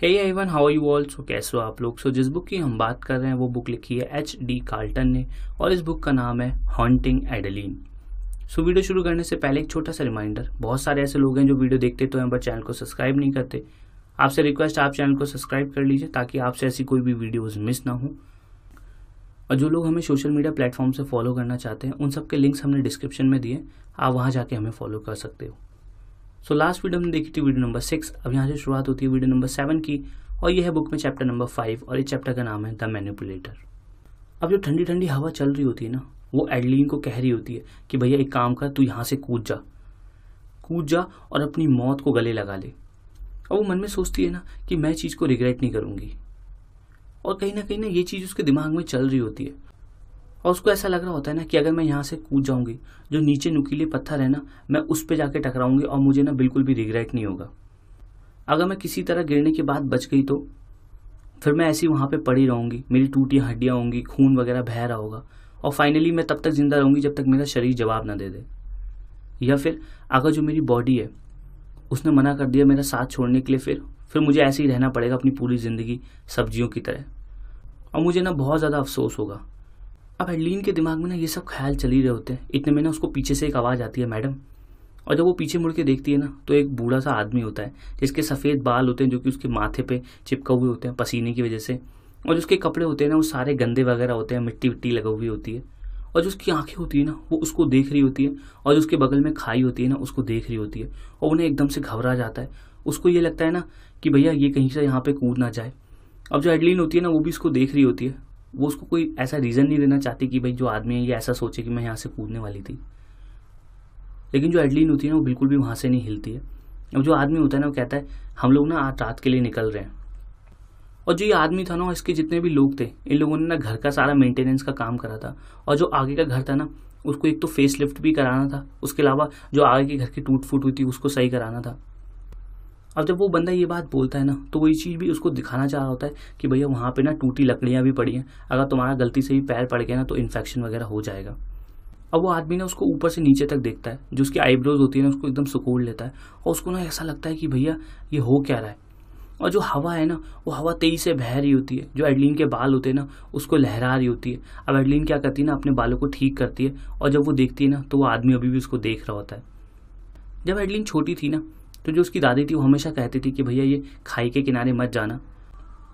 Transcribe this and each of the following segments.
hey everyone how you all so कैसे हो आप लोग सो so, जिस बुक की हम बात कर रहे हैं वो बुक लिखी है एच डी कार्ल्टन ने और इस बुक का नाम है हॉन्टिंग एडलिन सो वीडियो शुरू करने से पहले एक छोटा सा रिमाइंडर बहुत सारे ऐसे लोग हैं जो वीडियो देखते तो हैं बट चैनल को सब्सक्राइब नहीं करते आपसे रिक्वेस्ट आप चैनल को सब्सक्राइब कर लीजिए ताकि आपसे ऐसी कोई भी वीडियोज़ मिस ना हो और जो लोग हमें सोशल मीडिया प्लेटफॉर्म से फॉलो करना चाहते हैं उन सब के लिंक्स हमने डिस्क्रिप्शन में दिए आप वहाँ जाके हमें फॉलो कर सकते हो सो लास्ट वीडियो हमने देखी थी वीडियो नंबर सिक्स अब यहाँ से शुरुआत होती है वीडियो नंबर सेवन की और यह है बुक में चैप्टर नंबर फाइव और इस चैप्टर का नाम है द मैनिपुलेटर अब जो ठंडी ठंडी हवा चल रही होती है ना वो एडलिन को कह रही होती है कि भैया एक काम कर तू यहाँ से कूद जा कूद जा और अपनी मौत को गले लगा ले और वो मन में सोचती है ना कि मैं चीज़ को रिग्रेट नहीं करूँगी और कहीं ना कहीं ना ये चीज़ उसके दिमाग में चल रही होती है और उसको ऐसा लग रहा होता है ना कि अगर मैं यहाँ से कूद जाऊँगी जो नीचे नुकीले पत्थर है ना मैं उस पर जाके टकराऊंगी और मुझे ना बिल्कुल भी रिग्रेट नहीं होगा अगर मैं किसी तरह गिरने के बाद बच गई तो फिर मैं ऐसी वहाँ पे पड़ी रहूँगी मेरी टूटी हड्डियाँ होंगी खून वगैरह बह रहा होगा और फाइनली मैं तब तक ज़िंदा रहूँगी जब तक मेरा शरीर जवाब ना दे दे या फिर अगर जो मेरी बॉडी है उसने मना कर दिया मेरा साथ छोड़ने के लिए फिर फिर मुझे ऐसे ही रहना पड़ेगा अपनी पूरी ज़िंदगी सब्जियों की तरह और मुझे ना बहुत ज़्यादा अफसोस होगा अब हेडलिन के दिमाग में ना ये सब ख्याल चल ही रहे होते हैं इतने में ना उसको पीछे से एक आवाज़ आती है मैडम और जब वो पीछे मुड़ के देखती है ना तो एक बूढ़ा सा आदमी होता है जिसके सफ़ेद बाल होते हैं जो कि उसके माथे पे चिपका हुए होते हैं पसीने की वजह से और जो उसके कपड़े होते हैं ना वो सारे गंदे वगैरह होते हैं मिट्टी विट्टी लगी हुई होती है और जो उसकी आंखें होती है ना वो उसको देख रही होती है और जो उसके बगल में खाई होती है ना उसको देख रही होती है और उन्हें एकदम से घबरा जाता है उसको ये लगता है ना कि भैया ये कहीं से यहाँ पर कूद ना जाए अब जो एडलिन होती है ना वो भी इसको देख रही होती है वो उसको कोई ऐसा रीज़न नहीं देना चाहती कि भाई जो आदमी है ये ऐसा सोचे कि मैं यहाँ से कूदने वाली थी लेकिन जो एडलिन होती है ना वो बिल्कुल भी वहाँ से नहीं हिलती है अब जो आदमी होता है ना वो कहता है हम लोग ना आज रात के लिए निकल रहे हैं और जो ये आदमी था ना इसके जितने भी लोग थे इन लोगों ने ना घर का सारा मेंटेनेंस का काम करा था और जो आगे का घर था ना उसको एक तो फेस लिफ्ट भी कराना था उसके अलावा जो आगे के घर की टूट फूट हुई थी उसको सही कराना था अब जब वो बंदा ये बात बोलता है ना तो वही चीज़ भी उसको दिखाना चाह रहा होता है कि भैया वहाँ पे ना टूटी लकड़ियाँ भी पड़ी हैं अगर तुम्हारा गलती से भी पैर पड़ गया ना तो इन्फेक्शन वगैरह हो जाएगा अब वो आदमी ना उसको ऊपर से नीचे तक देखता है जो उसकी आईब्रोज होती है ना उसको एकदम सुकून लेता है और उसको ना ऐसा लगता है कि भैया ये हो क्या रहा है और जो हवा है ना वो हवा तेज़ी से बह रही होती है जो एडलिन के बाल होते हैं ना उसको लहरा रही होती है अब एडलिन क्या करती है ना अपने बालों को ठीक करती है और जब वो देखती है ना तो वो आदमी अभी भी उसको देख रहा होता है जब एडलिन छोटी थी ना तो जो उसकी दादी थी वो हमेशा कहती थी कि भैया ये खाई के किनारे मत जाना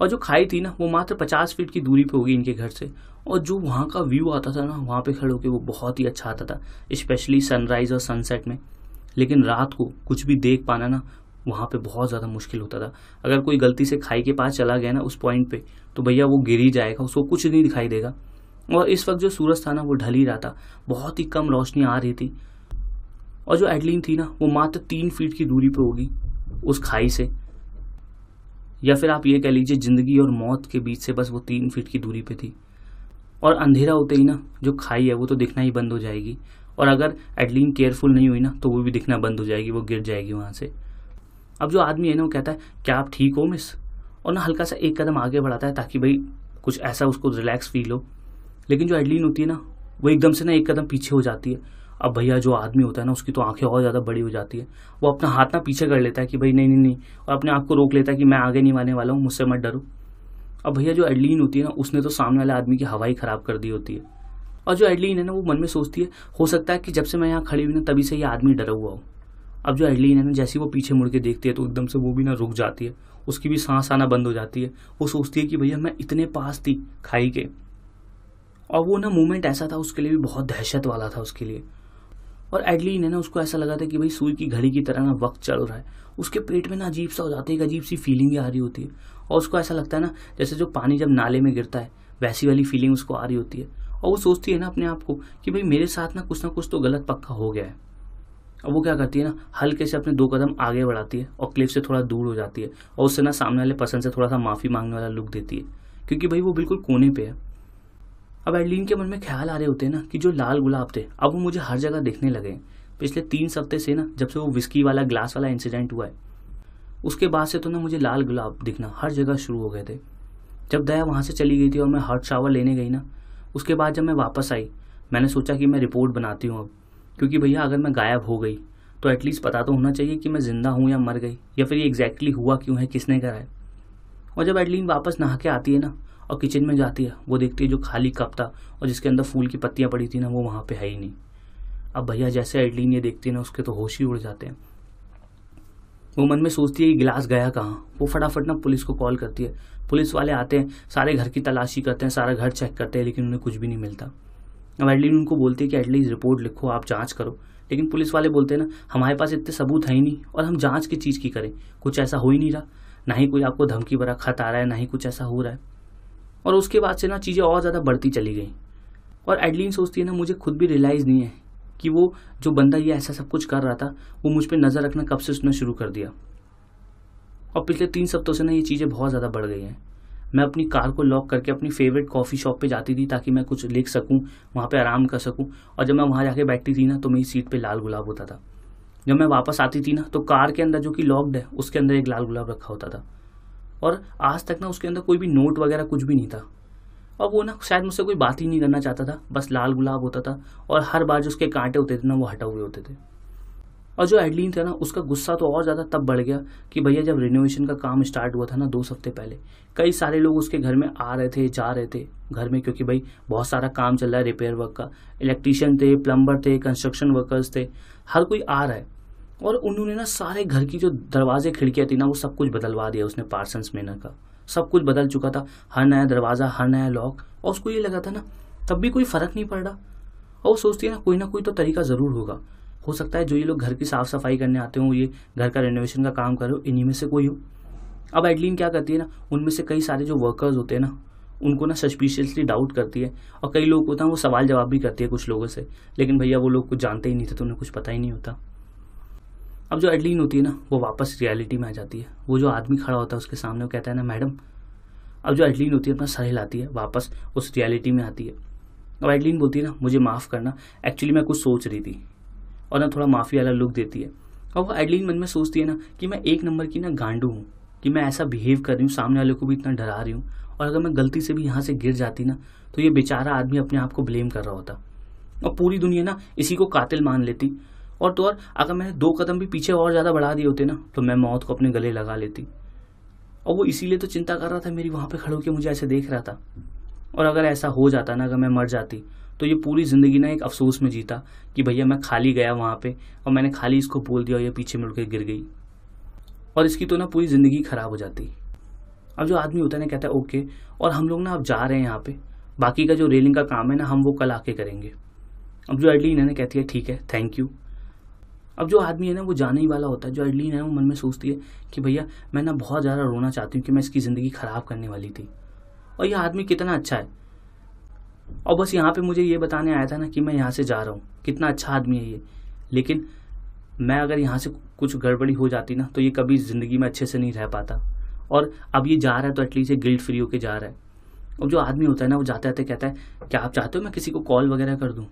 और जो खाई थी ना वो मात्र पचास फीट की दूरी पे होगी इनके घर से और जो वहाँ का व्यू आता था ना वहाँ पे खड़े होकर वो बहुत ही अच्छा आता था स्पेशली सनराइज़ और सनसेट में लेकिन रात को कुछ भी देख पाना ना वहाँ पे बहुत ज़्यादा मुश्किल होता था अगर कोई गलती से खाई के पास चला गया ना उस पॉइंट पे तो भैया वो गिर ही जाएगा उसको कुछ नहीं दिखाई देगा और इस वक्त जो सूरज था ना वो ढल ही रहा था बहुत ही कम रोशनी आ रही थी और जो एडलिन थी ना वो मात्र तीन फीट की दूरी पर होगी उस खाई से या फिर आप ये कह लीजिए ज़िंदगी और मौत के बीच से बस वो तीन फीट की दूरी पे थी और अंधेरा होते ही ना जो खाई है वो तो दिखना ही बंद हो जाएगी और अगर एडलिन केयरफुल नहीं हुई ना तो वो भी दिखना बंद हो जाएगी वो गिर जाएगी वहाँ से अब जो आदमी है ना वो कहता है क्या आप ठीक हो मिस और ना हल्का सा एक कदम आगे बढ़ाता है ताकि भाई कुछ ऐसा उसको रिलैक्स फील हो लेकिन जो एडलिन होती है ना वो एकदम से ना एक कदम पीछे हो जाती है अब भैया जो आदमी होता है ना उसकी तो आंखें और ज़्यादा बड़ी हो जाती है वो अपना हाथ ना पीछे कर लेता है कि भाई नहीं नहीं नहीं और अपने आप को रोक लेता है कि मैं आगे नहीं आने वाला हूँ मुझसे मत डरो अब भैया जो एडलिन होती है ना उसने तो सामने वाले आदमी की हवाई ख़राब कर दी होती है और जो एडलिन है ना वो मन में सोचती है हो सकता है कि जब से मैं यहाँ खड़ी हुई ना तभी से ये आदमी डरा हुआ हो अब जो एडलिन है ना जैसे वो पीछे मुड़ के देखती है तो एकदम से वो भी ना रुक जाती है उसकी भी सांस आना बंद हो जाती है वो सोचती है कि भैया मैं इतने पास थी खाई के और वो ना मोमेंट ऐसा था उसके लिए भी बहुत दहशत वाला था उसके लिए और एडलिन है ना उसको ऐसा लगा था कि भाई सुई की घड़ी की तरह ना वक्त चल रहा है उसके पेट में ना अजीब सा हो जाता है एक अजीब सी फीलिंग आ रही होती है और उसको ऐसा लगता है ना जैसे जो पानी जब नाले में गिरता है वैसी वाली फीलिंग उसको आ रही होती है और वो सोचती है ना अपने आप को कि भाई मेरे साथ ना कुछ ना कुछ तो गलत पक्का हो गया है अब वो क्या करती है ना हल्के से अपने दो कदम आगे बढ़ाती है और क्लिप से थोड़ा दूर हो जाती है और उससे ना सामने वाले पसंद से थोड़ा सा माफ़ी मांगने वाला लुक देती है क्योंकि भाई वो बिल्कुल कोने पे है अब एडलिन के मन में ख्याल आ रहे होते हैं ना कि जो लाल गुलाब थे अब वो मुझे हर जगह देखने लगे पिछले तीन हफ्ते से ना जब से वो विस्की वाला ग्लास वाला इंसिडेंट हुआ है उसके बाद से तो ना मुझे लाल गुलाब दिखना हर जगह शुरू हो गए थे जब दया वहाँ से चली गई थी और मैं हॉट शावर लेने गई ना उसके बाद जब मैं वापस आई मैंने सोचा कि मैं रिपोर्ट बनाती हूँ अब क्योंकि भैया अगर मैं गायब हो गई तो एटलीस्ट पता तो होना चाहिए कि मैं ज़िंदा हूँ या मर गई या फिर ये एग्जैक्टली हुआ क्यों है किसने कराया और जब एडलिन वापस नहा के आती है ना और किचन में जाती है वो देखती है जो खाली कप था और जिसके अंदर फूल की पत्तियाँ पड़ी थी ना वो वहाँ पर है ही नहीं अब भैया जैसे एडलिन ये देखती है ना उसके तो होश ही उड़ जाते हैं वो मन में सोचती है कि गिलास गया कहाँ वो फटाफट ना पुलिस को कॉल करती है पुलिस वाले आते हैं सारे घर की तलाशी करते हैं सारा घर चेक करते हैं लेकिन उन्हें कुछ भी नहीं मिलता अब एडलिन उनको बोलती है कि एटलीस्ट रिपोर्ट लिखो आप जांच करो लेकिन पुलिस वाले बोलते हैं ना हमारे पास इतने सबूत है ही नहीं और हम जांच की चीज़ की करें कुछ ऐसा हो ही नहीं रहा ना ही कोई आपको धमकी भरा खत आ रहा है ना ही कुछ ऐसा हो रहा है और उसके बाद से ना चीज़ें और ज़्यादा बढ़ती चली गई और एडलिन सोचती है ना मुझे खुद भी रियलाइज़ नहीं है कि वो जो बंदा ये ऐसा सब कुछ कर रहा था वो मुझ पर नज़र रखना कब से उसने शुरू कर दिया और पिछले तीन हफ्तों से ना ये चीज़ें बहुत ज़्यादा बढ़ गई हैं मैं अपनी कार को लॉक करके अपनी फेवरेट कॉफ़ी शॉप पे जाती थी ताकि मैं कुछ लिख सकूं वहाँ पे आराम कर सकूं और जब मैं वहाँ जाके बैठती थी ना तो मेरी सीट पे लाल गुलाब होता था जब मैं वापस आती थी ना तो कार के अंदर जो कि लॉक्ड है उसके अंदर एक लाल गुलाब रखा होता था और आज तक ना उसके अंदर कोई भी नोट वगैरह कुछ भी नहीं था और वो ना शायद मुझसे कोई बात ही नहीं करना चाहता था बस लाल गुलाब होता था और हर बार जो उसके कांटे होते थे ना वो हटा हुए होते थे और जो एडलिन था ना उसका गुस्सा तो और ज़्यादा तब बढ़ गया कि भैया जब रिनोवेशन का काम स्टार्ट हुआ था ना दो हफ्ते पहले कई सारे लोग उसके घर में आ रहे थे जा रहे थे घर में क्योंकि भाई बहुत सारा काम चल रहा है रिपेयर वर्क का इलेक्ट्रीशियन थे प्लम्बर थे कंस्ट्रक्शन वर्कर्स थे हर कोई आ रहा है और उन्होंने ना सारे घर की जो दरवाजे खिड़कियाँ थी ना वो सब कुछ बदलवा दिया उसने पार्सन्स मेनर का सब कुछ बदल चुका था हर नया दरवाज़ा हर नया लॉक और उसको ये लगा था ना तब भी कोई फ़र्क नहीं पड़ रहा और वो सोचती है ना कोई ना कोई तो तरीका ज़रूर होगा हो सकता है जो ये लोग घर की साफ़ सफाई करने आते हो ये घर का रेनोवेशन का काम कर रहे हो इन्हीं में से कोई हो अब एडलिन क्या करती है ना उनमें से कई सारे जो वर्कर्स होते हैं ना उनको ना सस्पिशियसली डाउट करती है और कई लोग होता हैं वो सवाल जवाब भी करती है कुछ लोगों से लेकिन भैया वो लोग कुछ जानते ही नहीं थे तो उन्हें कुछ पता ही नहीं होता अब जो एडलिन होती है ना वो वापस रियलिटी में आ जाती है वो जो आदमी खड़ा होता है उसके सामने वो कहता है ना मैडम अब जो एडलिन होती है अपना सर हिलाती है वापस उस रियलिटी में आती है अब एडलिन बोलती है ना मुझे माफ़ करना एक्चुअली मैं कुछ सोच रही थी और ना थोड़ा माफ़ी वाला लुक देती है और वो एडलिन मन में सोचती है ना कि मैं एक नंबर की ना गांडू हूँ कि मैं ऐसा बिहेव कर रही हूँ सामने वाले को भी इतना डरा रही हूँ और अगर मैं गलती से भी यहाँ से गिर जाती ना तो ये बेचारा आदमी अपने आप को ब्लेम कर रहा होता और पूरी दुनिया ना इसी को कातिल मान लेती और तो और अगर मैंने दो कदम भी पीछे और ज़्यादा बढ़ा दिए होते ना तो मैं मौत को अपने गले लगा लेती और वो इसीलिए तो चिंता कर रहा था मेरी वहाँ पे खड़े होकर मुझे ऐसे देख रहा था और अगर ऐसा हो जाता ना अगर मैं मर जाती तो ये पूरी ज़िंदगी ना एक अफसोस में जीता कि भैया मैं खाली गया वहाँ पे और मैंने खाली इसको बोल दिया और ये पीछे मुड़ के गिर गई और इसकी तो ना पूरी ज़िंदगी ख़राब हो जाती अब जो आदमी होता है ना कहता है ओके और हम लोग ना अब जा रहे हैं यहाँ पे बाकी का जो रेलिंग का काम है ना हम वो कल आके करेंगे अब जो अडली इन्होंने कहती है ठीक है थैंक यू अब जो आदमी है ना वो जाने ही वाला होता है जो एडलिन है वो मन में सोचती है कि भैया मैं ना बहुत ज़्यादा रोना चाहती हूँ कि मैं इसकी ज़िंदगी ख़राब करने वाली थी और यह आदमी कितना अच्छा है और बस यहाँ पे मुझे ये बताने आया था ना कि मैं यहाँ से जा रहा हूँ कितना अच्छा आदमी है ये लेकिन मैं अगर यहाँ से कुछ गड़बड़ी हो जाती ना तो ये कभी ज़िंदगी में अच्छे से नहीं रह पाता और अब ये जा रहा है तो एटलीस्ट ये गिल्ट फ्री होकर जा रहा है अब जो आदमी होता है ना वो जाते आते कहता है क्या आप चाहते हो मैं किसी को कॉल वगैरह कर दूँ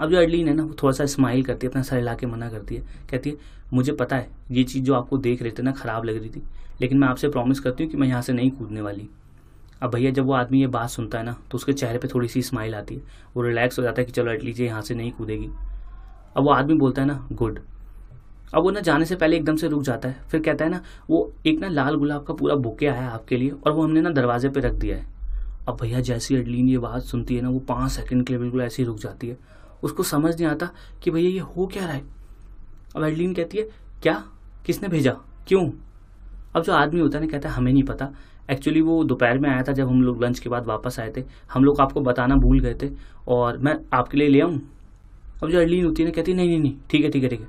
अब जो एडलिन है ना वो थोड़ा सा स्माइल करती है अपना सर हिला के मना करती है कहती है मुझे पता है ये चीज़ जो आपको देख रहे थे ना ख़राब लग रही थी लेकिन मैं आपसे प्रॉमिस करती हूँ कि मैं यहाँ से नहीं कूदने वाली अब भैया जब वो आदमी ये बात सुनता है ना तो उसके चेहरे पर थोड़ी सी स्माइल आती है वो रिलैक्स हो जाता है कि चलो एडली जी यहाँ से नहीं कूदेगी अब वो आदमी बोलता है ना गुड अब वो ना जाने से पहले एकदम से रुक जाता है फिर कहता है ना वो एक ना लाल गुलाब का पूरा बुके आया है आपके लिए और वो हमने ना दरवाजे पर रख दिया है अब भैया जैसी एडलिन ये बात सुनती है ना वो पाँच सेकंड के लिए बिल्कुल ऐसी रुक जाती है उसको समझ नहीं आता कि भैया ये हो क्या रहा है अब एडलिन कहती है क्या किसने भेजा क्यों अब जो आदमी होता है ना कहता है हमें नहीं पता एक्चुअली वो दोपहर में आया था जब हम लोग लंच के बाद वापस आए थे हम लोग आपको बताना भूल गए थे और मैं आपके लिए ले आऊँ अब जो एडलिन होती है ना कहती है नहीं नहीं नहीं ठीक है ठीक है ठीक है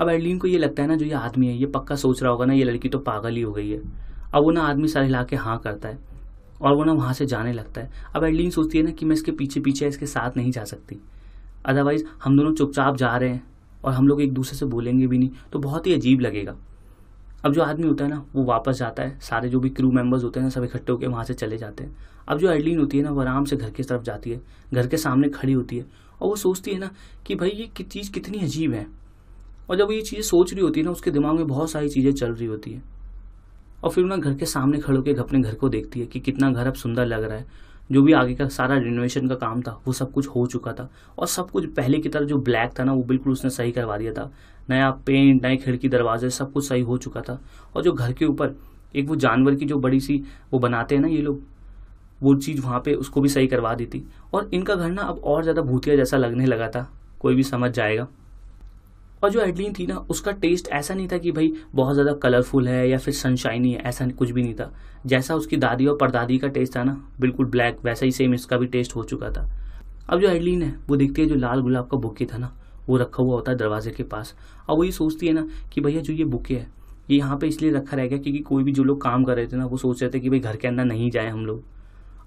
अब एडलिन को ये लगता है ना जो ये आदमी है ये पक्का सोच रहा होगा ना ये लड़की तो पागल ही हो गई है अब वो ना आदमी सर हिला के हाँ करता है और वो ना वहाँ से जाने लगता है अब एडलिन सोचती है ना कि मैं इसके पीछे पीछे इसके साथ नहीं जा सकती अदरवाइज़ हम दोनों चुपचाप जा रहे हैं और हम लोग एक दूसरे से बोलेंगे भी नहीं तो बहुत ही अजीब लगेगा अब जो आदमी होता है ना वो वापस जाता है सारे जो भी क्रू मेंबर्स होते हैं ना सब इकट्ठे होकर वहाँ से चले जाते हैं अब जो एडलिन होती है ना वो आराम से घर की तरफ जाती है घर के सामने खड़ी होती है और वो सोचती है ना कि भाई ये चीज़ कितनी अजीब है और जब वो ये चीज़ें सोच रही होती है ना उसके दिमाग में बहुत सारी चीज़ें चल रही होती है और फिर ना घर के सामने खड़े होकर अपने घर को देखती है कि कितना घर अब सुंदर लग रहा है जो भी आगे का सारा रिनोवेशन का काम था वो सब कुछ हो चुका था और सब कुछ पहले की तरह जो ब्लैक था ना वो बिल्कुल उसने सही करवा दिया था नया पेंट नए खिड़की दरवाजे सब कुछ सही हो चुका था और जो घर के ऊपर एक वो जानवर की जो बड़ी सी वो बनाते हैं ना ये लोग वो चीज़ वहाँ पे उसको भी सही करवा दी थी और इनका घर ना अब और ज़्यादा भूतिया जैसा लगने लगा था कोई भी समझ जाएगा और जो एडलिन थी ना उसका टेस्ट ऐसा नहीं था कि भाई बहुत ज़्यादा कलरफुल है या फिर सनशाइनी है ऐसा कुछ भी नहीं था जैसा उसकी दादी और परदादी का टेस्ट था ना बिल्कुल ब्लैक वैसा ही सेम इसका भी टेस्ट हो चुका था अब जो एडलिन है वो देखती है जो लाल गुलाब का बुके था ना वो रखा हुआ होता है दरवाजे के पास अब वो ये सोचती है ना कि भैया जो ये बुके है ये यहाँ पे इसलिए रखा रह गया क्योंकि कोई भी जो लोग काम कर रहे थे ना वो सोच रहे थे कि भाई घर के अंदर नहीं जाए हम लोग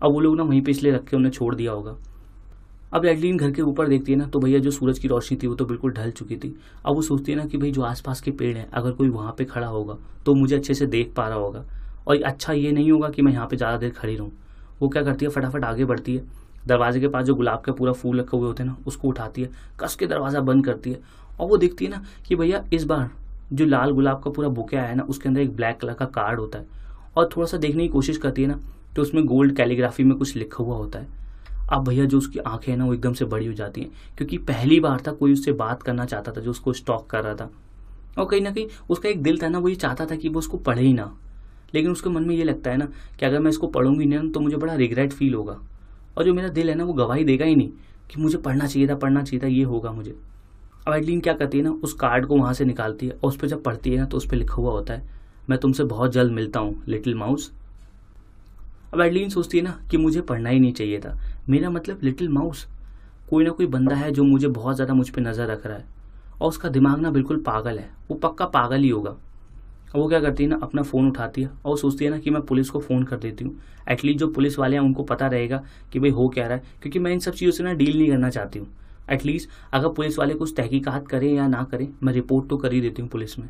अब वो लोग ना वहीं पे इसलिए रख के उन्हें छोड़ दिया होगा अब एडलिन घर के ऊपर देखती है ना तो भैया जो सूरज की रोशनी थी वो तो बिल्कुल ढल चुकी थी अब वो सोचती है ना कि भाई जो आसपास के पेड़ हैं अगर कोई वहाँ पे खड़ा होगा तो मुझे अच्छे से देख पा रहा होगा और अच्छा ये नहीं होगा कि मैं यहाँ पे ज़्यादा देर खड़ी रहूँ वो क्या करती है फटाफट आगे बढ़ती है दरवाजे के पास जो गुलाब का पूरा फूल रखे हुए होते हैं ना उसको उठाती है कस के दरवाज़ा बंद करती है और वो देखती है ना कि भैया इस बार जो लाल गुलाब का पूरा बुके आया है ना उसके अंदर एक ब्लैक कलर का कार्ड होता है और थोड़ा सा देखने की कोशिश करती है ना तो उसमें गोल्ड कैलीग्राफी में कुछ लिखा हुआ होता है अब भैया जो उसकी आंखें हैं ना वो एकदम से बड़ी हो जाती हैं क्योंकि पहली बार था कोई उससे बात करना चाहता था जो उसको स्टॉक कर रहा था और कहीं ना कहीं उसका एक दिल था ना वो ये चाहता था कि वो उसको पढ़े ही ना लेकिन उसके मन में ये लगता है ना कि अगर मैं इसको पढ़ूंगी नहीं तो मुझे बड़ा रिग्रेट फील होगा और जो मेरा दिल है ना वो गवाही देगा ही नहीं कि मुझे पढ़ना चाहिए था पढ़ना चाहिए था ये होगा मुझे अब एडलिन क्या करती है ना उस कार्ड को वहाँ से निकालती है और उस पर जब पढ़ती है ना तो उस पर लिखा हुआ होता है मैं तुमसे बहुत जल्द मिलता हूँ लिटिल माउस अब एडलिन सोचती है ना कि मुझे पढ़ना ही नहीं चाहिए था मेरा मतलब लिटिल माउस कोई ना कोई बंदा है जो मुझे बहुत ज़्यादा मुझ पर नज़र रख रहा है और उसका दिमाग ना बिल्कुल पागल है वो पक्का पागल ही होगा वो क्या करती है ना अपना फ़ोन उठाती है और सोचती है ना कि मैं पुलिस को फ़ोन कर देती हूँ एटलीस्ट जो पुलिस वाले हैं उनको पता रहेगा कि भाई हो क्या रहा है क्योंकि मैं इन सब चीज़ों से ना डील नहीं करना चाहती हूँ एटलीस्ट अगर पुलिस वाले कुछ तहकीकात करें या ना करें मैं रिपोर्ट तो कर ही देती हूँ पुलिस में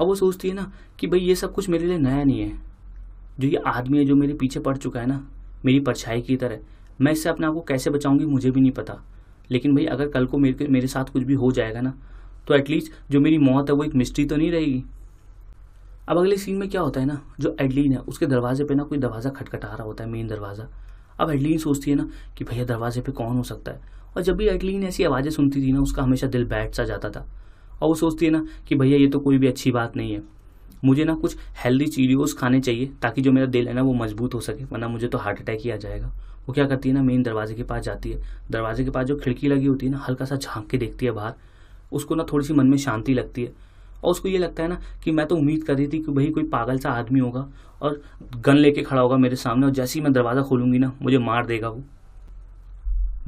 अब वो सोचती है ना कि भाई ये सब कुछ मेरे लिए नया नहीं है जो ये आदमी है जो मेरे पीछे पड़ चुका है ना मेरी परछाई की तरह मैं इससे अपने आप को कैसे बचाऊंगी मुझे भी नहीं पता लेकिन भाई अगर कल को मेरे मेरे साथ कुछ भी हो जाएगा ना तो एटलीस्ट जो मेरी मौत है वो एक मिस्ट्री तो नहीं रहेगी अब अगले सीन में क्या होता है ना जो एडलिन है उसके दरवाजे पे ना कोई दरवाज़ा खटखटा रहा होता है मेन दरवाज़ा अब एडलिन सोचती है ना कि भैया दरवाजे पे कौन हो सकता है और जब भी एडलिन ऐसी आवाज़ें सुनती थी ना उसका हमेशा दिल बैठ सा जाता था और वो सोचती है ना कि भैया ये तो कोई भी अच्छी बात नहीं है मुझे ना कुछ हेल्दी चीरियोज खाने चाहिए ताकि जो मेरा दिल है ना वो मजबूत हो सके वरना मुझे तो हार्ट अटैक ही आ जाएगा वो क्या करती है ना मेन दरवाजे के पास जाती है दरवाजे के पास जो खिड़की लगी होती है ना हल्का सा झांक के देखती है बाहर उसको ना थोड़ी सी मन में शांति लगती है और उसको ये लगता है ना कि मैं तो उम्मीद कर रही थी कि भाई कोई पागल सा आदमी होगा और गन लेके खड़ा होगा मेरे सामने और जैसे ही मैं दरवाज़ा खोलूँगी ना मुझे मार देगा वो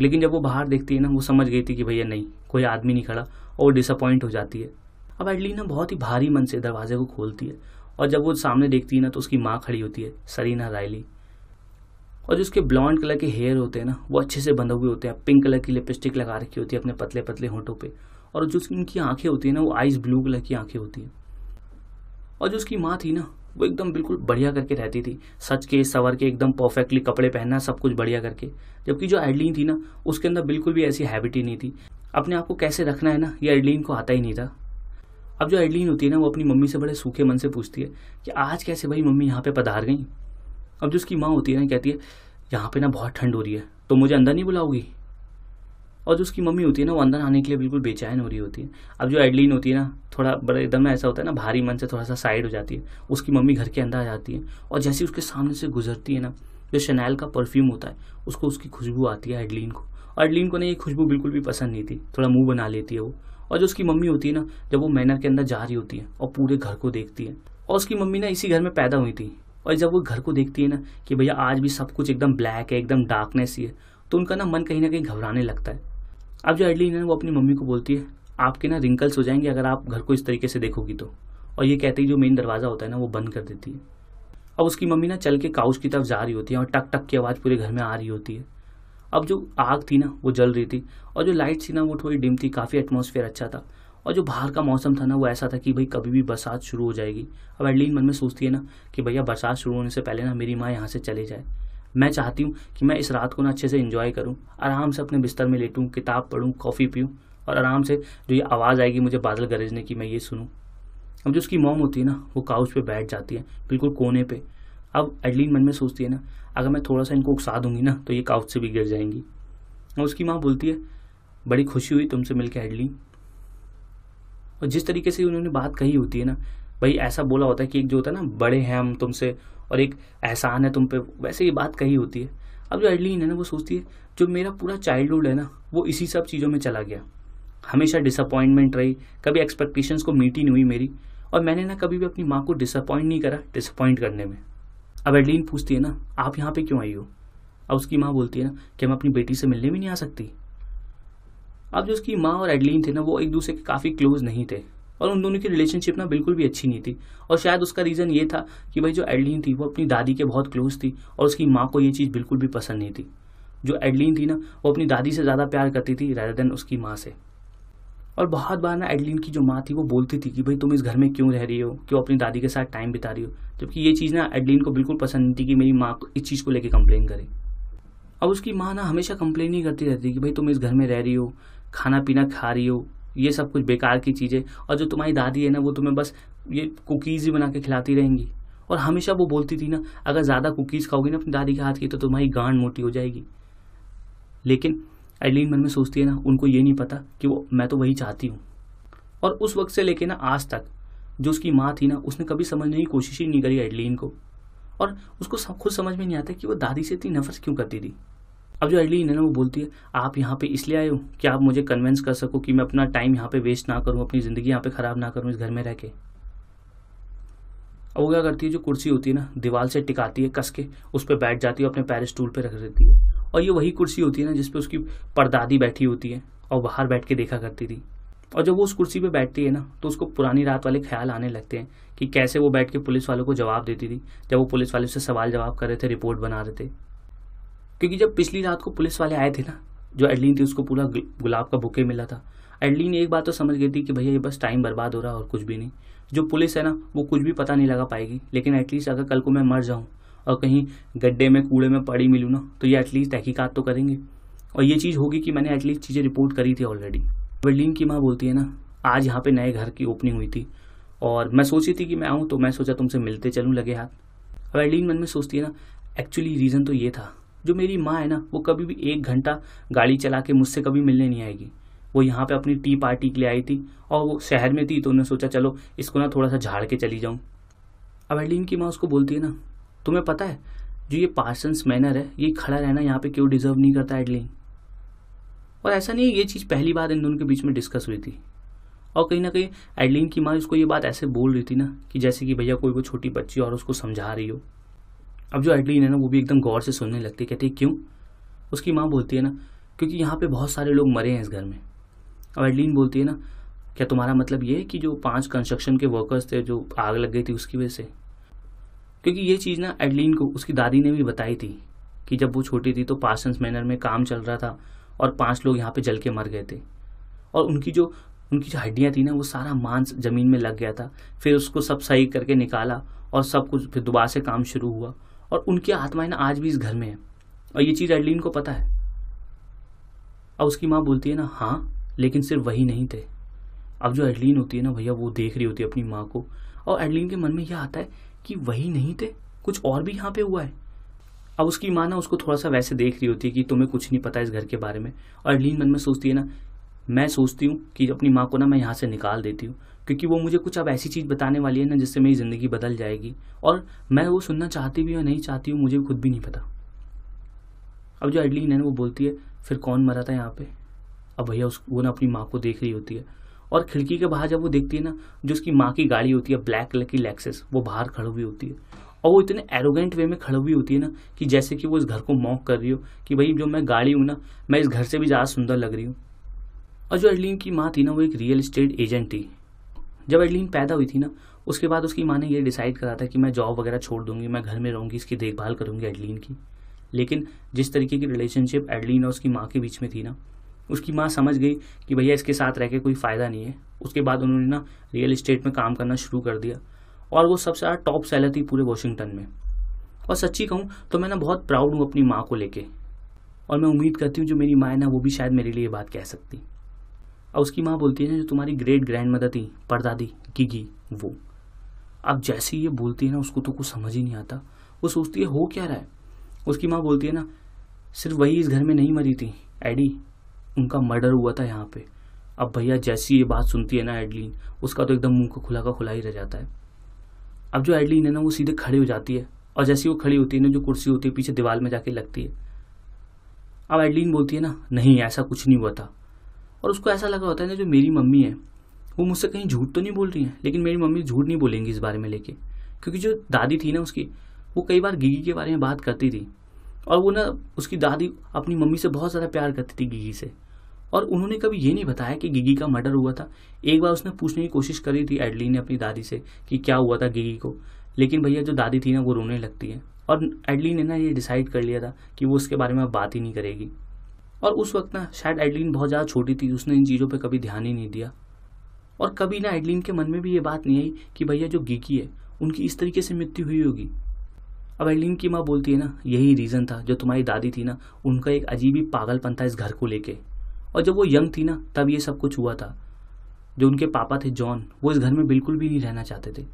लेकिन जब वो बाहर देखती है ना वो समझ गई थी कि भैया नहीं कोई आदमी नहीं खड़ा और वो डिसअपॉइंट हो जाती है अब एडली ना बहुत ही भारी मन से दरवाजे को खोलती है और जब वो सामने देखती है ना तो उसकी माँ खड़ी होती है सरीना रायली और जो उसके ब्लॉन्ड कलर के हेयर होते हैं ना वो अच्छे से बंधे हुए होते हैं पिंक कलर की लिपस्टिक लगा रखी होती है अपने पतले पतले होठों पे और जो उनकी इनकी आंखें होती है ना वो आइस ब्लू कलर की आंखें होती हैं और जो उसकी माँ थी ना वो एकदम बिल्कुल बढ़िया करके रहती थी सच के सवर के एकदम परफेक्टली कपड़े पहनना सब कुछ बढ़िया करके जबकि जो एडलिन थी ना उसके अंदर बिल्कुल भी ऐसी हैबिट ही नहीं थी अपने आप को कैसे रखना है ना ये एडलिन को आता ही नहीं था अब जो एडलिन होती है ना वो अपनी मम्मी से बड़े सूखे मन से पूछती है कि आज कैसे भाई मम्मी यहाँ पे पधार गई अब जो उसकी माँ होती है ना कहती है यहाँ पे ना बहुत ठंड हो रही है तो मुझे अंदर नहीं बुलाओगी और जो उसकी मम्मी होती है ना वो अंदर आने के लिए बिल्कुल बेचैन हो रही होती है अब जो एडलिन होती है ना थोड़ा बड़ा एकदम ऐसा होता है ना भारी मन से थोड़ा सा साइड हो जाती है उसकी मम्मी घर के अंदर आ जाती है और जैसे उसके सामने से गुजरती है ना जो शनैल का परफ्यूम होता है उसको उसकी खुशबू आती है एडलिन को और एडलिन को ना ये खुशबू बिल्कुल भी पसंद नहीं थी थोड़ा मुंह बना लेती है वो और जो उसकी मम्मी होती है ना जब वो मैनर के अंदर जा रही होती है और पूरे घर को देखती है और उसकी मम्मी ना इसी घर में पैदा हुई थी और जब वो घर को देखती है ना कि भैया आज भी सब कुछ एकदम ब्लैक है एकदम डार्कनेस ही है तो उनका ना मन कहीं ना कहीं घबराने लगता है अब जो एडलिन है वो अपनी मम्मी को बोलती है आपके ना रिंकल्स हो जाएंगे अगर आप घर को इस तरीके से देखोगी तो और ये कहते ही जो मेन दरवाज़ा होता है ना वो बंद कर देती है अब उसकी मम्मी ना चल के काउच की तरफ जा रही होती है और टक टक की आवाज़ पूरे घर में आ रही होती है अब जो आग थी ना वो जल रही थी और जो लाइट थी ना वो थोड़ी डिम थी काफ़ी एटमोसफेयर अच्छा था और जो बाहर का मौसम था ना वो ऐसा था कि भाई कभी भी बरसात शुरू हो जाएगी अब एडलिन मन में सोचती है ना कि भैया बरसात शुरू होने से पहले ना मेरी माँ यहाँ से चले जाए मैं चाहती हूँ कि मैं इस रात को ना अच्छे से इन्जॉय करूँ आराम से अपने बिस्तर में लेटूँ किताब पढूँ कॉफ़ी पीऊँ और आराम से जो ये आवाज़ आएगी मुझे बादल गरजने की मैं ये सुनूँ अब जो उसकी मोम होती है ना वो काउच पर बैठ जाती है बिल्कुल कोने पर अब एडलिन मन में सोचती है ना अगर मैं थोड़ा सा इनको उकसा दूंगी ना तो ये काउच से भी गिर जाएंगी और उसकी माँ बोलती है बड़ी खुशी हुई तुमसे मिलकर एडलिन और जिस तरीके से उन्होंने बात कही होती है ना भाई ऐसा बोला होता है कि एक जो होता है ना बड़े हैं हम तुमसे और एक एहसान है तुम पे वैसे ये बात कही होती है अब जो एडलिन है ना वो सोचती है जो मेरा पूरा चाइल्डहुड है ना वो इसी सब चीज़ों में चला गया हमेशा डिसअपॉइंटमेंट रही कभी एक्सपेक्टेशंस को मीट ही नहीं हुई मेरी और मैंने ना कभी भी अपनी माँ को डिसअपॉइंट नहीं करा डिसअपॉइंट करने में अब एडलिन पूछती है ना आप यहाँ पे क्यों आई हो अब उसकी माँ बोलती है ना कि मैं अपनी बेटी से मिलने भी नहीं आ सकती अब जो उसकी माँ और एडलिन थे ना वो एक दूसरे के काफ़ी क्लोज नहीं थे और उन दोनों की रिलेशनशिप ना बिल्कुल भी अच्छी नहीं थी और शायद उसका रीज़न ये था कि भाई जो एडलिन थी वो अपनी दादी के बहुत क्लोज थी और उसकी माँ को ये चीज़ बिल्कुल भी पसंद नहीं थी जो एडलिन थी ना वो अपनी दादी से ज़्यादा प्यार करती थी रैदर देन उसकी माँ से और बहुत बार ना एडलिन की जो माँ थी वो बोलती थी कि भाई तुम इस घर में क्यों रह रही हो क्यों अपनी दादी के साथ टाइम बिता रही हो जबकि ये चीज़ ना एडलिन को बिल्कुल पसंद नहीं थी कि मेरी माँ इस चीज़ को लेकर कंप्लेन करे अब उसकी माँ ना हमेशा कंप्लेन ही करती रहती कि भाई तुम इस घर में रह रही हो खाना पीना खा रही हो ये सब कुछ बेकार की चीज़ें और जो तुम्हारी दादी है ना वो तुम्हें बस ये कुकीज़ ही बना के खिलाती रहेंगी और हमेशा वो बोलती थी ना अगर ज़्यादा कुकीज़ खाओगी ना अपनी दादी के हाथ की तो तुम्हारी गांड मोटी हो जाएगी लेकिन एडलिन मन में सोचती है ना उनको ये नहीं पता कि वो मैं तो वही चाहती हूँ और उस वक्त से लेके ना आज तक जो उसकी माँ थी ना उसने कभी समझने की कोशिश ही नहीं करी एडलिन को और उसको खुद समझ में नहीं आता कि वो दादी से इतनी नफरत क्यों करती थी अब जो एडलिन है ना वो बोलती है आप यहाँ पे इसलिए आए हो कि आप मुझे कन्वेंस कर सको कि मैं अपना टाइम यहाँ पे वेस्ट ना करूँ अपनी ज़िंदगी यहाँ पे ख़राब ना करूँ इस घर में रह के अब वो क्या करती है जो कुर्सी होती है ना दीवार से टिकाती है कस के उस पर बैठ जाती है अपने पैर स्टूल पर रख देती है और ये वही कुर्सी होती है ना जिसपे उसकी परदादी बैठी होती है और बाहर बैठ के देखा करती थी और जब वो उस कुर्सी पे बैठती है ना तो उसको पुरानी रात वाले ख्याल आने लगते हैं कि कैसे वो बैठ के पुलिस वालों को जवाब देती थी जब वो पुलिस वाले उससे सवाल जवाब कर रहे थे रिपोर्ट बना रहे थे क्योंकि जब पिछली रात को पुलिस वाले आए थे ना जो एडलिन थी उसको पूरा गुलाब का बुके मिला था एडलिन एक बात तो समझ गई थी कि भैया ये बस टाइम बर्बाद हो रहा है और कुछ भी नहीं जो पुलिस है ना वो कुछ भी पता नहीं लगा पाएगी लेकिन एटलीस्ट अगर कल को मैं मर जाऊँ और कहीं गड्ढे में कूड़े में पड़ी मिलूँ ना तो ये एटलीस्ट तहकीकत तो करेंगे और ये चीज़ होगी कि मैंने एटलीस्ट चीज़ें रिपोर्ट करी थी ऑलरेडी बिल्डिंग की माँ बोलती है ना आज यहाँ पे नए घर की ओपनिंग हुई थी और मैं सोची थी कि मैं आऊँ तो मैं सोचा तुमसे मिलते चलूँ लगे हाथ अब एडलिन मन में सोचती है ना एक्चुअली रीज़न तो ये था जो मेरी माँ है ना वो कभी भी एक घंटा गाड़ी चला के मुझसे कभी मिलने नहीं आएगी वो यहाँ पे अपनी टी पार्टी के लिए आई थी और वो शहर में थी तो उन्होंने सोचा चलो इसको ना थोड़ा सा झाड़ के चली जाऊँ अब एडलिन की माँ उसको बोलती है ना तुम्हें पता है जो ये पार्सन्स मैनर है ये खड़ा रहना यहाँ पे क्यों डिजर्व नहीं करता एडलिन और ऐसा नहीं है ये चीज़ पहली बार इन दोनों के बीच में डिस्कस हुई थी और कहीं ना कहीं एडलिन की माँ उसको ये बात ऐसे बोल रही थी ना कि जैसे कि भैया कोई वो छोटी बच्ची और उसको समझा रही हो अब जो एडलिन है ना वो भी एकदम गौर से सुनने लगती है कहती है क्यों उसकी माँ बोलती है ना क्योंकि यहाँ पे बहुत सारे लोग मरे हैं इस घर में अब एडलिन बोलती है ना क्या तुम्हारा मतलब ये है कि जो पांच कंस्ट्रक्शन के वर्कर्स थे जो आग लग गई थी उसकी वजह से क्योंकि ये चीज़ ना एडलिन को उसकी दादी ने भी बताई थी कि जब वो छोटी थी तो पार्सन्स मैनर में काम चल रहा था और पांच लोग यहाँ पे जल के मर गए थे और उनकी जो उनकी जो हड्डियाँ थी ना वो सारा मांस ज़मीन में लग गया था फिर उसको सब सही करके निकाला और सब कुछ फिर दोबारा से काम शुरू हुआ और उनकी आत्माएं ना आज भी इस घर में है और ये चीज़ एडलिन को पता है अब उसकी माँ बोलती है ना हाँ लेकिन सिर्फ वही नहीं थे अब जो एडलिन होती है ना भैया वो देख रही होती है अपनी माँ को और एडलिन के मन में यह आता है कि वही नहीं थे कुछ और भी यहाँ पे हुआ है अब उसकी माँ ना उसको थोड़ा सा वैसे देख रही होती है कि तुम्हें कुछ नहीं पता इस घर के बारे में और एडलिन मन में सोचती है ना मैं सोचती हूँ कि अपनी माँ को ना मैं यहाँ से निकाल देती हूँ क्योंकि वो मुझे कुछ अब ऐसी चीज़ बताने वाली है ना जिससे मेरी ज़िंदगी बदल जाएगी और मैं वो सुनना चाहती भी या नहीं चाहती हूँ मुझे खुद भी नहीं पता अब जो एडलिन है ना वो बोलती है फिर कौन मरा था यहाँ पे अब भैया उस वो ना अपनी माँ को देख रही होती है और खिड़की के बाहर जब वो देखती है ना जो उसकी माँ की गाड़ी होती है ब्लैक कलर की लैक्सेस वो बाहर खड़ी हुई होती है और वो इतने एरोगेंट वे में खड़ी हुई होती है ना कि जैसे कि वो इस घर को मॉक कर रही हो कि भाई जो मैं गाड़ी हूँ ना मैं इस घर से भी ज़्यादा सुंदर लग रही हूँ और जो एडलिन की माँ थी ना वो एक रियल इस्टेट एजेंट थी जब एडलिन पैदा हुई थी ना उसके बाद उसकी माँ ने ये डिसाइड करा था कि मैं जॉब वगैरह छोड़ दूंगी मैं घर में रहूँगी इसकी देखभाल करूँगी एडलिन की लेकिन जिस तरीके की रिलेशनशिप एडलिन और उसकी माँ के बीच में थी ना उसकी माँ समझ गई कि भैया इसके साथ रह के कोई फ़ायदा नहीं है उसके बाद उन्होंने ना रियल इस्टेट में काम करना शुरू कर दिया और वो सबसे ज़्यादा टॉप सेलर थी पूरे वॉशिंगटन में और सच्ची कहूँ तो मैं ना बहुत प्राउड हूँ अपनी माँ को लेके और मैं उम्मीद करती हूँ जो मेरी माँ है ना वो भी शायद मेरे लिए ये बात कह सकती अब उसकी माँ बोलती है जो तुम्हारी ग्रेट ग्रैंड मदर थी परदादी गिगी वो अब जैसे ही ये बोलती है ना उसको तो कुछ समझ ही नहीं आता वो सोचती है हो क्या रहा है उसकी माँ बोलती है ना सिर्फ वही इस घर में नहीं मरी थी एडी उनका मर्डर हुआ था यहाँ पे अब भैया जैसी ये बात सुनती है ना एडलिन उसका तो एकदम मुंह को खुला का खुला ही रह जाता है अब जो एडलिन है ना वो सीधे खड़ी हो जाती है और जैसी वो खड़ी होती है ना जो कुर्सी होती है पीछे दीवार में जाके लगती है अब एडलिन बोलती है ना नहीं ऐसा कुछ नहीं हुआ था और उसको ऐसा लगा होता है ना जो मेरी मम्मी है वो मुझसे कहीं झूठ तो नहीं बोल रही हैं लेकिन मेरी मम्मी झूठ नहीं बोलेंगी इस बारे में लेके क्योंकि जो दादी थी ना उसकी वो कई बार गिगी के बारे में बात करती थी और वो ना उसकी दादी अपनी मम्मी से बहुत ज़्यादा प्यार करती थी गिगी से और उन्होंने कभी ये नहीं बताया कि गिगी का मर्डर हुआ था एक बार उसने पूछने की कोशिश करी थी एडली ने अपनी दादी से कि क्या हुआ था गिगी को लेकिन भैया जो दादी थी ना वो रोने लगती है और एडली ने ना ये डिसाइड कर लिया था कि वो उसके बारे में बात ही नहीं करेगी और उस वक्त ना शायद एडलिन बहुत ज़्यादा छोटी थी उसने इन चीज़ों पर कभी ध्यान ही नहीं दिया और कभी ना एडलिन के मन में भी ये बात नहीं आई कि भैया जो गीकी है उनकी इस तरीके से मृत्यु हुई होगी अब एडलिन की माँ बोलती है ना यही रीज़न था जो तुम्हारी दादी थी ना उनका एक अजीब ही पागलपन था इस घर को लेके और जब वो यंग थी ना तब ये सब कुछ हुआ था जो उनके पापा थे जॉन वो इस घर में बिल्कुल भी नहीं रहना चाहते थे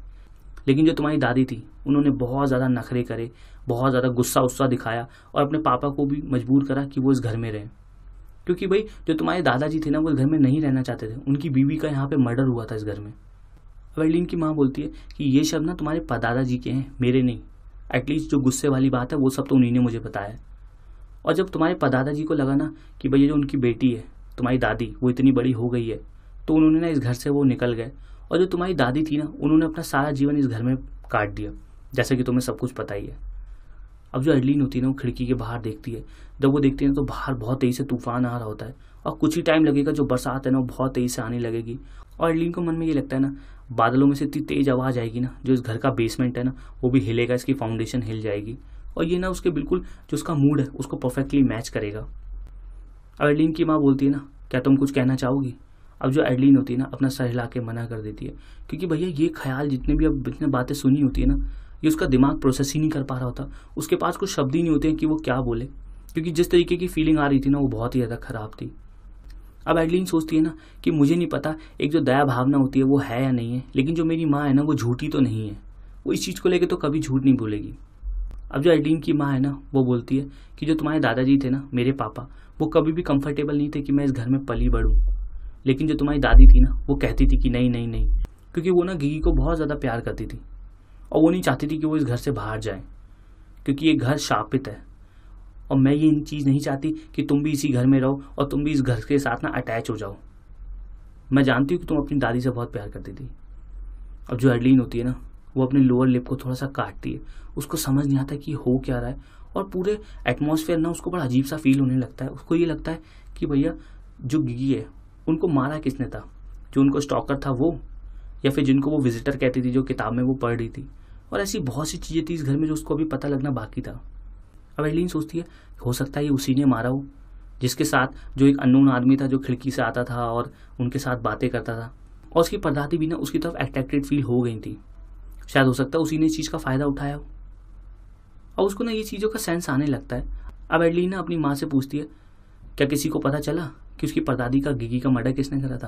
लेकिन जो तुम्हारी दादी थी उन्होंने बहुत ज़्यादा नखरे करे बहुत ज़्यादा गुस्सा उस्सा दिखाया और अपने पापा को भी मजबूर करा कि वो इस घर में रहें क्योंकि भाई जो तुम्हारे दादाजी थे ना वो इस घर में नहीं रहना चाहते थे उनकी बीवी का यहाँ पर मर्डर हुआ था इस घर में अब की माँ बोलती है कि ये शब्द ना तुम्हारे दादाजी के हैं मेरे नहीं एटलीस्ट जो गुस्से वाली बात है वो सब तो उन्हीं ने मुझे बताया और जब तुम्हारे जी को लगा ना कि भैया जो उनकी बेटी है तुम्हारी दादी वो इतनी बड़ी हो गई है तो उन्होंने ना इस घर से वो निकल गए और जो तुम्हारी दादी थी ना उन्होंने अपना सारा जीवन इस घर में काट दिया जैसे कि तुम्हें सब कुछ पता ही है अब जो एडलिन होती है ना वो खिड़की के बाहर देखती है जब वो देखती है ना तो बाहर बहुत तेज़ी से तूफान आ रहा होता है और कुछ ही टाइम लगेगा जो बरसात है ना वो बहुत तेज़ी से आने लगेगी और अर्लिन को मन में ये लगता है ना बादलों में से इतनी तेज़ आवाज़ आएगी ना जो इस घर का बेसमेंट है ना वो भी हिलेगा इसकी फाउंडेशन हिल जाएगी और ये ना उसके बिल्कुल जो उसका मूड है उसको परफेक्टली मैच करेगा अर्लिन की माँ बोलती है ना क्या तुम कुछ कहना चाहोगी अब जो एडलिन होती है ना अपना सर हिला के मना कर देती है क्योंकि भैया ये ख्याल जितने भी अब जितने बातें सुनी होती है ना ये उसका दिमाग प्रोसेस ही नहीं कर पा रहा होता उसके पास कुछ शब्द ही नहीं होते हैं कि वो क्या बोले क्योंकि जिस तरीके की फीलिंग आ रही थी ना वो बहुत ही ज़्यादा ख़राब थी अब एडलिन सोचती है ना कि मुझे नहीं पता एक जो दया भावना होती है वो है या नहीं है लेकिन जो मेरी माँ है ना वो झूठी तो नहीं है वो इस चीज़ को लेकर तो कभी झूठ नहीं बोलेगी अब जो एडलिन की माँ है ना वो बोलती है कि जो तुम्हारे दादाजी थे ना मेरे पापा वो कभी भी कंफर्टेबल नहीं थे कि मैं इस घर में पली बढ़ूँ लेकिन जो तुम्हारी दादी थी ना वो कहती थी कि नहीं नहीं नहीं क्योंकि वो ना गिगी को बहुत ज़्यादा प्यार करती थी और वो नहीं चाहती थी कि वो इस घर से बाहर जाए क्योंकि ये घर शापित है और मैं ये इन चीज़ नहीं चाहती कि तुम भी इसी घर में रहो और तुम भी इस घर के साथ ना अटैच हो जाओ मैं जानती हूँ कि तुम अपनी दादी से बहुत प्यार करती थी अब जो एडलिन होती है ना वो अपने लोअर लिप को थोड़ा सा काटती है उसको समझ नहीं आता कि हो क्या रहा है और पूरे एटमोसफेयर ना उसको बड़ा अजीब सा फील होने लगता है उसको ये लगता है कि भैया जो गिगी है उनको मारा किसने था जो उनको स्टॉकर था वो या फिर जिनको वो विजिटर कहती थी जो किताब में वो पढ़ रही थी और ऐसी बहुत सी चीज़ें थी इस घर में जो उसको अभी पता लगना बाकी था अब एडलिन सोचती है हो सकता है ये उसी ने मारा हो जिसके साथ जो एक अननोन आदमी था जो खिड़की से आता था और उनके साथ बातें करता था और उसकी प्रदाती भी ना उसकी तरफ अट्रैक्टेड फील हो गई थी शायद हो सकता है उसी ने इस चीज़ का फ़ायदा उठाया हो अब उसको ना ये चीज़ों का सेंस आने लगता है अब एडलिन ना अपनी माँ से पूछती है क्या किसी को पता चला कि उसकी परदादी का गिगी का मर्डर किसने करा था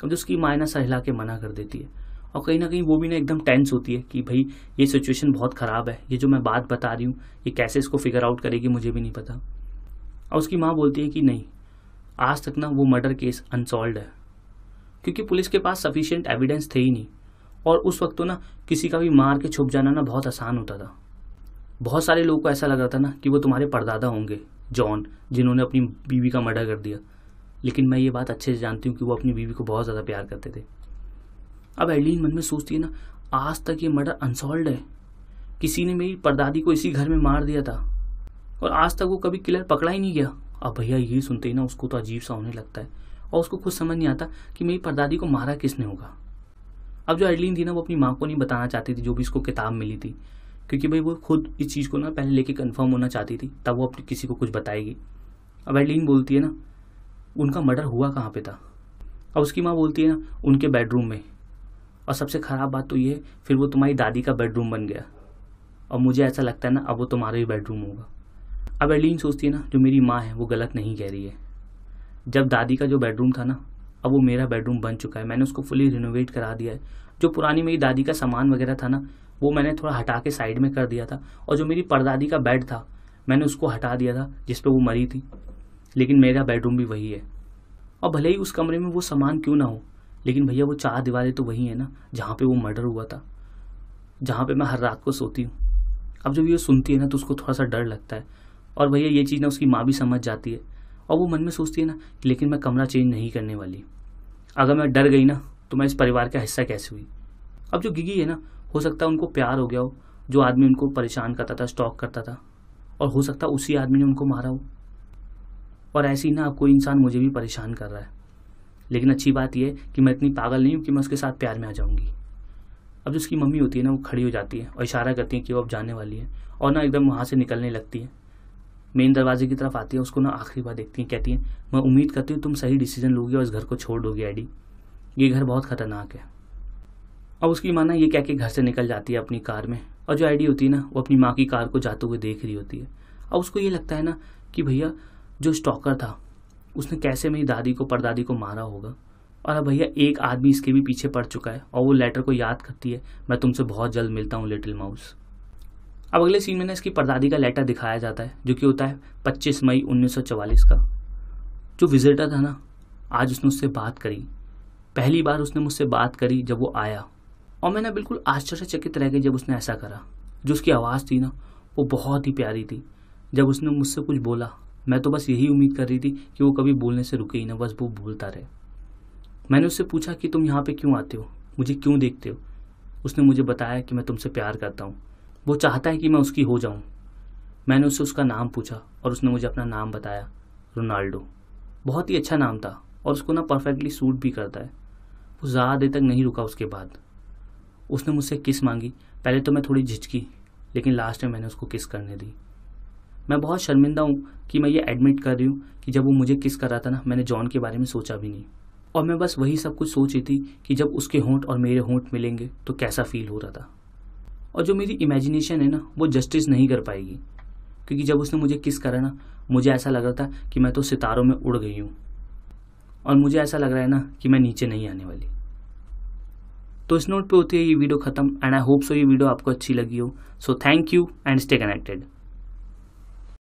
कभी तो उसकी माँ ना सर हिला के मना कर देती है और कहीं ना कहीं वो भी ना एकदम टेंस होती है कि भाई ये सिचुएशन बहुत ख़राब है ये जो मैं बात बता रही हूँ ये कैसे इसको फिगर आउट करेगी मुझे भी नहीं पता और उसकी माँ बोलती है कि नहीं आज तक ना वो मर्डर केस अनसॉल्व है क्योंकि पुलिस के पास सफिशियंट एविडेंस थे ही नहीं और उस वक्त तो ना किसी का भी मार के छुप जाना ना बहुत आसान होता था बहुत सारे लोगों को ऐसा लग रहा था ना कि वो तुम्हारे परदादा होंगे जॉन जिन्होंने अपनी बीवी का मर्डर कर दिया लेकिन मैं ये बात अच्छे से जानती हूँ कि वो अपनी बीवी को बहुत ज़्यादा प्यार करते थे अब एडलिन मन में सोचती है ना आज तक ये मर्डर अनसॉल्व है किसी ने मेरी परदादी को इसी घर में मार दिया था और आज तक वो कभी किलर पकड़ा ही नहीं गया अब भैया ये सुनते ही ना उसको तो अजीब सा होने लगता है और उसको खुद समझ नहीं आता कि मेरी परदादी को मारा किसने होगा अब जो एडलिन थी ना वो अपनी माँ को नहीं बताना चाहती थी जो भी इसको किताब मिली थी क्योंकि भाई वो खुद इस चीज़ को ना पहले लेके कंफर्म होना चाहती थी तब वो अपनी किसी को कुछ बताएगी अब एडलिन बोलती है ना उनका मर्डर हुआ कहाँ पे था अब उसकी माँ बोलती है ना उनके बेडरूम में और सबसे ख़राब बात तो ये फिर वो तुम्हारी दादी का बेडरूम बन गया और मुझे ऐसा लगता है ना अब वो तुम्हारा ही बेडरूम होगा अब एडलिन सोचती है ना जो मेरी माँ है वो गलत नहीं कह रही है जब दादी का जो बेडरूम था ना अब वो मेरा बेडरूम बन चुका है मैंने उसको फुली रिनोवेट करा दिया है जो पुरानी मेरी दादी का सामान वगैरह था ना वो मैंने थोड़ा हटा के साइड में कर दिया था और जो मेरी परदादी का बेड था मैंने उसको हटा दिया था जिस पर वो मरी थी लेकिन मेरा बेडरूम भी वही है और भले ही उस कमरे में वो सामान क्यों ना हो लेकिन भैया वो चार दीवारें तो वही है ना जहाँ पे वो मर्डर हुआ था जहाँ पे मैं हर रात को सोती हूँ अब जब ये सुनती है ना तो उसको थोड़ा सा डर लगता है और भैया ये चीज़ ना उसकी माँ भी समझ जाती है और वो मन में सोचती है ना लेकिन मैं कमरा चेंज नहीं करने वाली अगर मैं डर गई ना तो मैं इस परिवार का हिस्सा कैसे हुई अब जो गिगी है ना हो सकता है उनको प्यार हो गया हो जो आदमी उनको परेशान करता था स्टॉक करता था और हो सकता उसी आदमी ने उनको मारा हो और ऐसे ही ना कोई इंसान मुझे भी परेशान कर रहा है लेकिन अच्छी बात यह कि मैं इतनी पागल नहीं हूँ कि मैं उसके साथ प्यार में आ जाऊँगी अब जो उसकी मम्मी होती है ना वो खड़ी हो जाती है और इशारा करती है कि वो अब जाने वाली है और ना एकदम वहाँ से निकलने लगती है मेन दरवाजे की तरफ आती है उसको ना आखिरी बार देखती हैं कहती हैं मैं उम्मीद करती हूँ तुम सही डिसीजन लोगी और इस घर को छोड़ दोगे ऐडी ये घर बहुत ख़तरनाक है अब उसकी माँ ना ये कह के घर से निकल जाती है अपनी कार में और जो आईडी होती है ना वो अपनी माँ की कार को जाते हुए देख रही होती है अब उसको ये लगता है ना कि भैया जो स्टॉकर था उसने कैसे मेरी दादी को परदादी को मारा होगा और अब भैया एक आदमी इसके भी पीछे पड़ चुका है और वो लेटर को याद करती है मैं तुमसे बहुत जल्द मिलता हूँ लिटिल माउस अब अगले सीन में ना इसकी परदादी का लेटर दिखाया जाता है जो कि होता है पच्चीस मई उन्नीस का जो विजिटर था ना आज उसने उससे बात करी पहली बार उसने मुझसे बात करी जब वो आया और मैं ना बिल्कुल आश्चर्यचकित रह गई जब उसने ऐसा करा जो उसकी आवाज़ थी ना वो बहुत ही प्यारी थी जब उसने मुझसे कुछ बोला मैं तो बस यही उम्मीद कर रही थी कि वो कभी बोलने से रुके ही ना बस वो बोलता रहे मैंने उससे पूछा कि तुम यहाँ पे क्यों आते हो मुझे क्यों देखते हो उसने मुझे बताया कि मैं तुमसे प्यार करता हूँ वो चाहता है कि मैं उसकी हो जाऊँ मैंने उससे उसका नाम पूछा और उसने मुझे अपना नाम बताया रोनाल्डो बहुत ही अच्छा नाम था और उसको ना परफेक्टली सूट भी करता है वो ज़्यादा देर तक नहीं रुका उसके बाद उसने मुझसे किस मांगी पहले तो मैं थोड़ी झिझकी लेकिन लास्ट में मैंने उसको किस करने दी मैं बहुत शर्मिंदा हूँ कि मैं ये एडमिट कर रही हूँ कि जब वो मुझे किस कर रहा था ना मैंने जॉन के बारे में सोचा भी नहीं और मैं बस वही सब कुछ सोच रही थी कि जब उसके होंठ और मेरे होंठ मिलेंगे तो कैसा फील हो रहा था और जो मेरी इमेजिनेशन है ना वो जस्टिस नहीं कर पाएगी क्योंकि जब उसने मुझे किस करा ना मुझे ऐसा लग रहा था कि मैं तो सितारों में उड़ गई हूँ और मुझे ऐसा लग रहा है ना कि मैं नीचे नहीं आने वाली तो इस नोट पे होती है ये वीडियो खत्म एंड आई होप सो ये वीडियो आपको अच्छी लगी हो so thank you and stay connected